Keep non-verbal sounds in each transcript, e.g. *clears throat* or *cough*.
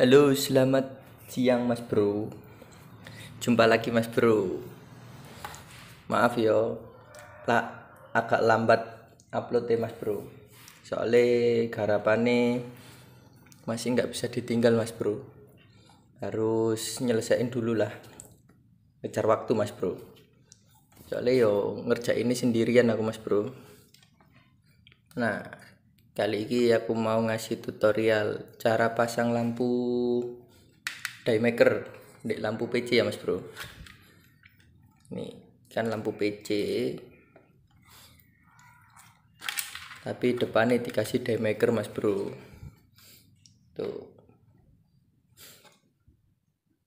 Halo, selamat siang Mas Bro. Jumpa lagi Mas Bro. Maaf yo, tak agak lambat upload ya Mas Bro. Soalnya garapane masih nggak bisa ditinggal Mas Bro. Harus nyelesain dulu lah. Kejar waktu Mas Bro. Soalnya yo ngerjain ini sendirian aku Mas Bro. Nah, kali ini aku mau ngasih tutorial cara pasang lampu die maker di lampu PC ya mas bro Ini kan lampu PC tapi depannya dikasih die mas bro tuh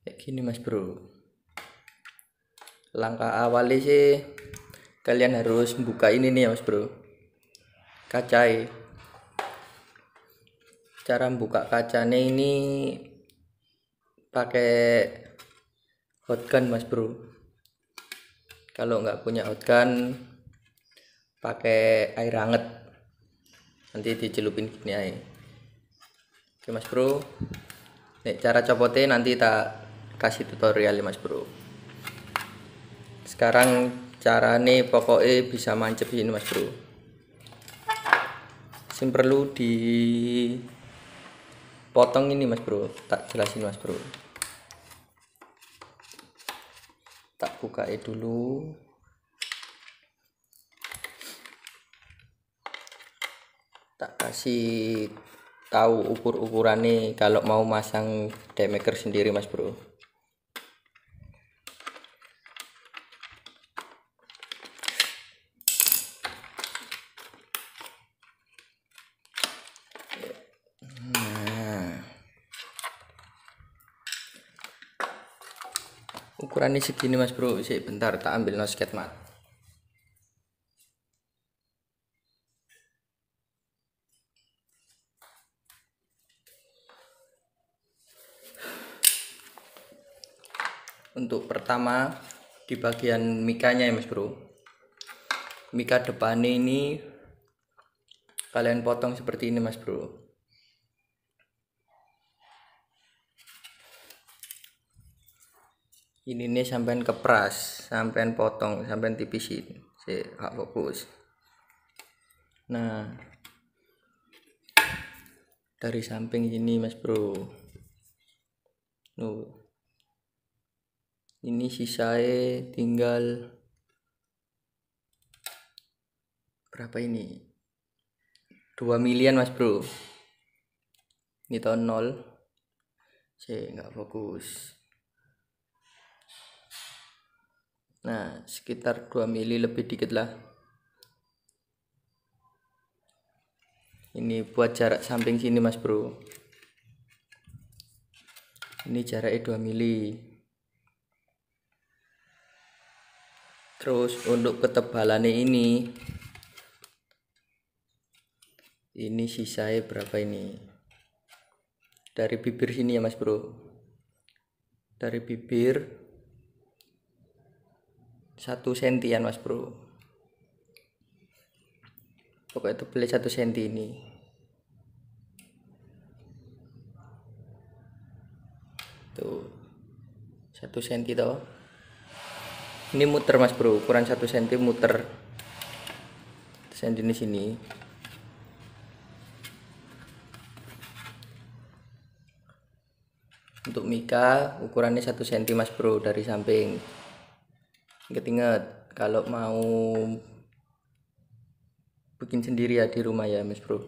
kayak gini mas bro langkah awalnya sih kalian harus buka ini nih ya mas bro kacai cara buka kacanya ini pakai hotgun mas bro kalau nggak punya hotgun pakai air hangat nanti dicelupin gini aja oke mas bro nih cara copotnya nanti tak kasih tutorial ya mas bro sekarang cara nih pokoknya bisa mancep ini mas bro sing perlu di potong ini mas bro tak jelasin mas bro tak buka dulu tak kasih tahu ukur ukurannya kalau mau masang demaker sendiri mas bro ukurannya segini mas bro sih bentar tak ambil nosket mat untuk pertama di bagian mikanya ya mas bro mika depan ini kalian potong seperti ini mas bro ini nih sampean kepras sampean potong sampean tipisin si hak fokus nah dari samping ini mas bro Nuh. ini sisae tinggal berapa ini 2 milian mas bro ini tahun nol saya nggak fokus Nah, sekitar 2 mili lebih dikit lah. Ini buat jarak samping sini, Mas Bro. Ini jaraknya 2 mili. Terus untuk ketebalannya ini ini sisanya berapa ini? Dari bibir sini ya, Mas Bro. Dari bibir satu sentian mas bro pokoknya beli satu senti ini tuh satu senti toh ini muter mas bro ukuran satu senti muter senti di sini untuk mika ukurannya satu senti mas bro dari samping inget-inget kalau mau bikin sendiri ya di rumah ya mas bro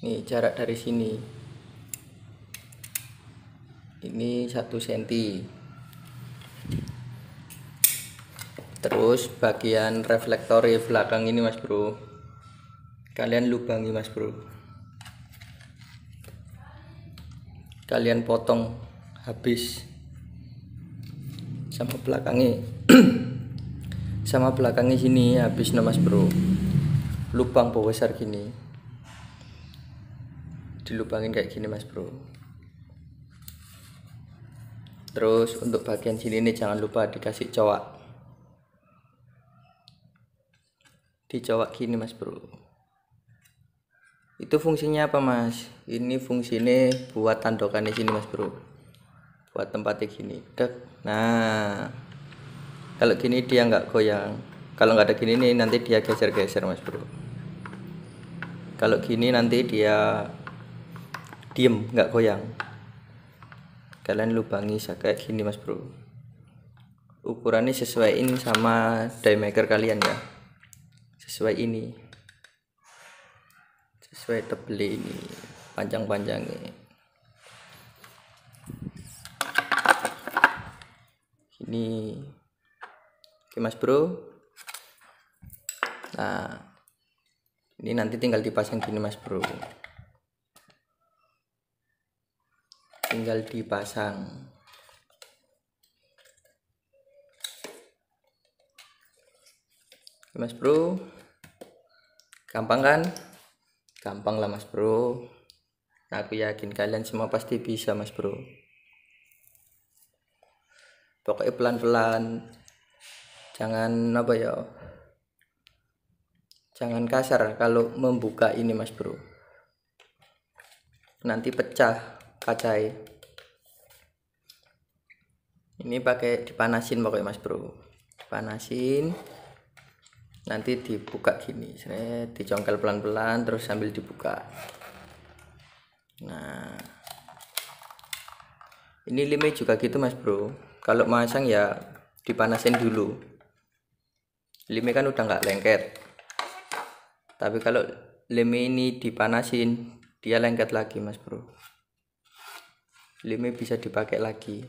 ini jarak dari sini ini satu senti terus bagian reflektor belakang ini mas bro kalian lubangi mas bro kalian potong habis sama belakangnya *clears throat* sama belakangnya sini habis nomas bro lubang besar gini dilubangin kayak gini mas bro terus untuk bagian sini ini jangan lupa dikasih di dicowak gini mas bro itu fungsinya apa mas ini fungsinya buat tandokannya sini mas bro buat tempatnya gini dek Nah, kalau gini dia nggak goyang. Kalau nggak ada gini nih nanti dia geser-geser mas bro. Kalau gini nanti dia diem nggak goyang. Kalian lubangi kayak gini mas bro. Ukurannya sesuaiin sama die maker kalian ya. Sesuai ini. Sesuai tebel ini panjang-panjangnya. ini oke mas bro nah ini nanti tinggal dipasang gini mas bro tinggal dipasang oke, mas bro gampang kan gampang lah mas bro nah, aku yakin kalian semua pasti bisa mas bro pokoknya pelan-pelan jangan apa ya jangan kasar kalau membuka ini mas bro nanti pecah kacai ini pakai dipanasin pokoknya mas bro dipanasin nanti dibuka gini sini dicongkel pelan-pelan terus sambil dibuka nah ini lime juga gitu mas bro kalau masang ya dipanasin dulu lem kan udah nggak lengket tapi kalau lem ini dipanasin dia lengket lagi mas bro lemnya bisa dipakai lagi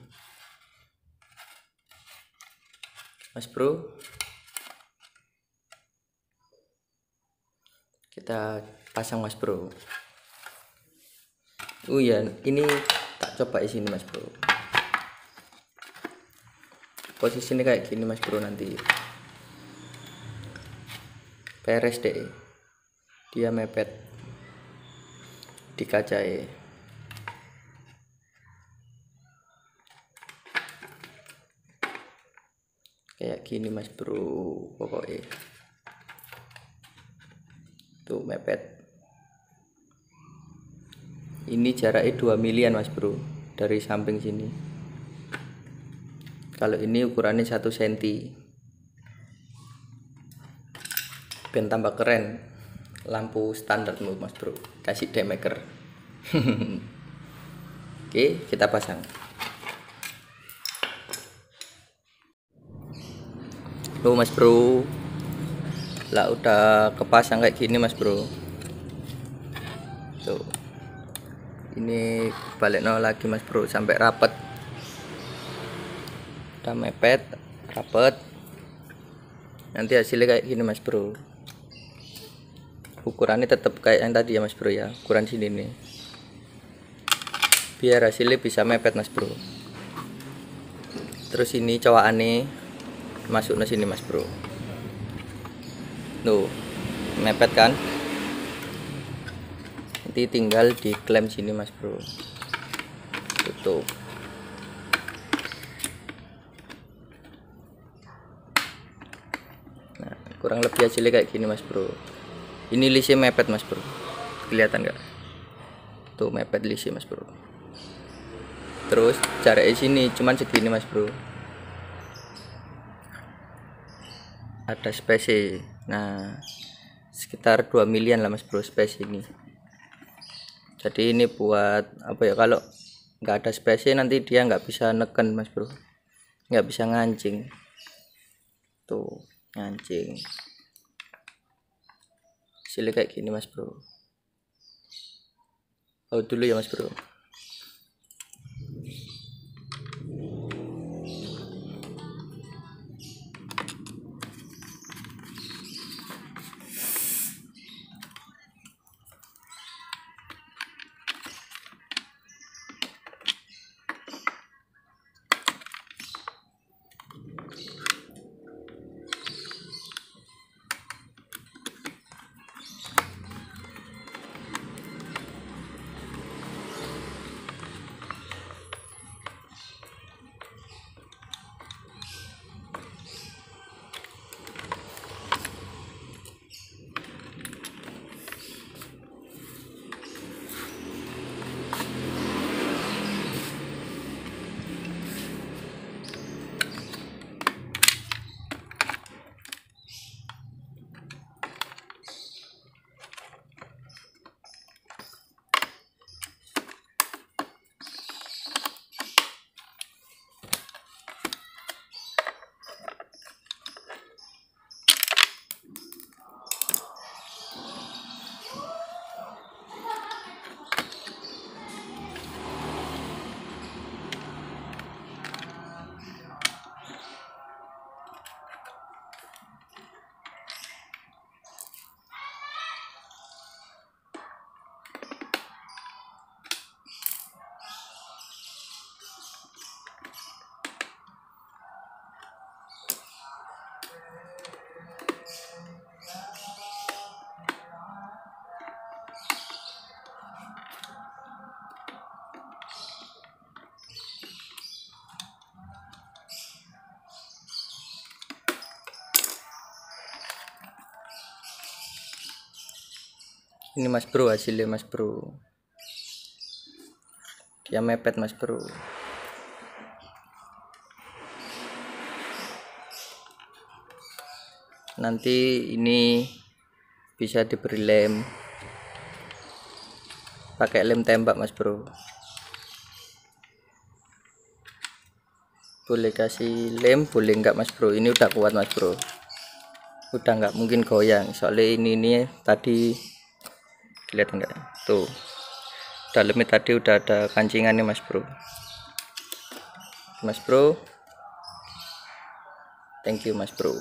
mas bro kita pasang mas bro oh uh, ya ini tak coba isi ini mas bro posisi ini kayak gini mas bro nanti peres deh dia mepet di kaca ya kayak gini mas bro pokoknya tuh mepet ini jaraknya 2 milian mas bro dari samping sini kalau ini ukurannya 1 cm ben tambah keren lampu standar mas bro kasih demaker *laughs* oke kita pasang lo mas bro lah udah kepasang kayak gini mas bro tuh ini balik nol lagi mas bro sampai rapet kita mepet rapet nanti hasilnya kayak gini mas bro ukurannya tetap kayak yang tadi ya mas bro ya ukuran sini nih biar hasilnya bisa mepet mas bro terus ini aneh nih masuknya sini mas bro tuh mepet kan nanti tinggal diklaim sini mas bro tutup kurang lebih hasilnya kayak gini mas bro ini lisi mepet mas bro kelihatan nggak tuh mepet lisi mas bro terus jaraknya sini cuman segini mas bro ada spesi nah sekitar 2 milian lah mas bro spesi ini jadi ini buat apa ya kalau nggak ada spesi nanti dia nggak bisa neken mas bro nggak bisa ngancing tuh anjing sila kayak gini mas bro oh dulu ya mas bro ini mas bro hasilnya mas bro dia mepet mas bro nanti ini bisa diberi lem pakai lem tembak mas bro boleh kasih lem boleh enggak mas bro ini udah kuat mas bro udah enggak mungkin goyang soalnya ini ini tadi kelihatan enggak tuh dalamnya tadi udah ada kancingan nih mas bro mas bro thank you mas bro